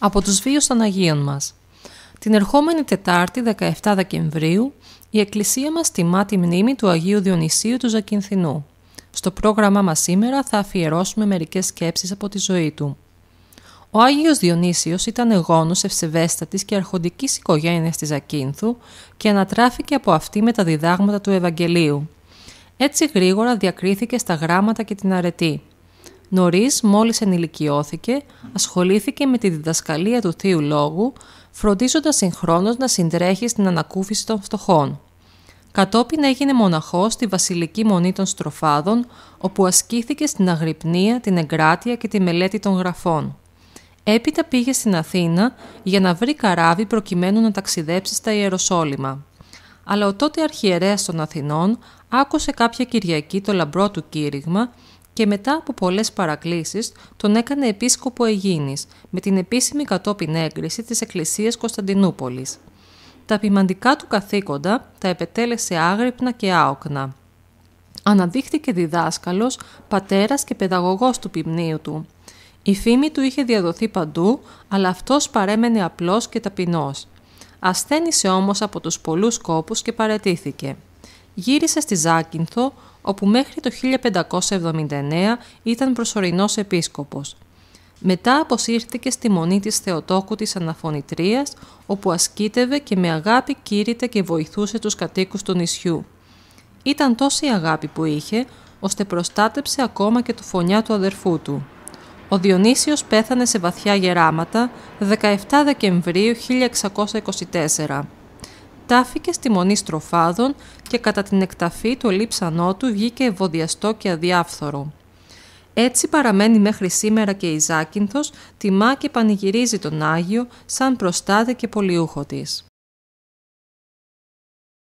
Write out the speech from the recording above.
από τους βίους των Αγίων μας. Την ερχόμενη Τετάρτη 17 Δεκεμβρίου η Εκκλησία μας τιμά τη μνήμη του Αγίου Διονυσίου του Ζακυνθινού. Στο πρόγραμμά μας σήμερα θα αφιερώσουμε μερικές σκέψεις από τη ζωή του. Ο Άγιος Διονύσιος ήταν εγώνος ευσεβέστατης και αρχοντικής οικογένειας της Ακίνθου και ανατράφηκε από αυτή με τα διδάγματα του Ευαγγελίου. Έτσι γρήγορα διακρίθηκε στα γράμματα και την αρετή. Νωρίς, μόλις ενηλικιώθηκε, ασχολήθηκε με τη διδασκαλία του θείου λόγου, φροντίζοντας συγχρόνως να συντρέχει στην ανακούφιση των φτωχών. Κατόπιν έγινε μοναχός στη Βασιλική Μονή των Στροφάδων, όπου ασκήθηκε στην αγρυπνία, την εγκράτεια και τη μελέτη των γραφών. Έπειτα πήγε στην Αθήνα για να βρει καράβι προκειμένου να ταξιδέψει στα Ιεροσόλυμα. Αλλά ο τότε αρχιερέας των Αθηνών άκουσε κάποια Κυριακή το λαμπρό του κήρυγμα και μετά από πολλές παρακλήσεις τον έκανε επίσκοπο Αιγίνης με την επίσημη κατόπιν έγκριση της Εκκλησίας Κωνσταντινούπολης. Τα ποιμαντικά του καθήκοντα τα επετέλεσε άγρυπνα και άοκνα. Αναδείχθηκε διδάσκαλος, πατέρας και παιδαγωγός του ποιμνίου του. Η φήμη του είχε διαδοθεί παντού, αλλά αυτός παρέμενε απλός και ταπεινός. Ασθένησε όμως από τους πολλούς κόπους και παρετήθηκε γύρισε στη Ζάκυνθο, όπου μέχρι το 1579 ήταν προσωρινός επίσκοπος. Μετά αποσύρθηκε στη μονή της Θεοτόκου της Αναφωνητρίας, όπου ασκήτευε και με αγάπη κήρυτε και βοηθούσε τους κατοίκους του νησιού. Ήταν τόση αγάπη που είχε, ώστε προστάτεψε ακόμα και το φωνιά του αδερφού του. Ο Διονύσιος πέθανε σε βαθιά γεράματα 17 Δεκεμβρίου 1624 τάφηκε στη μονή στροφάδων και κατά την εκταφή το λείψανό του βγήκε ευωδιαστό και αδιάφθορο. Έτσι παραμένει μέχρι σήμερα και η Ζάκυνθος, τιμά και πανηγυρίζει τον Άγιο σαν προστάδε και πολιούχο της.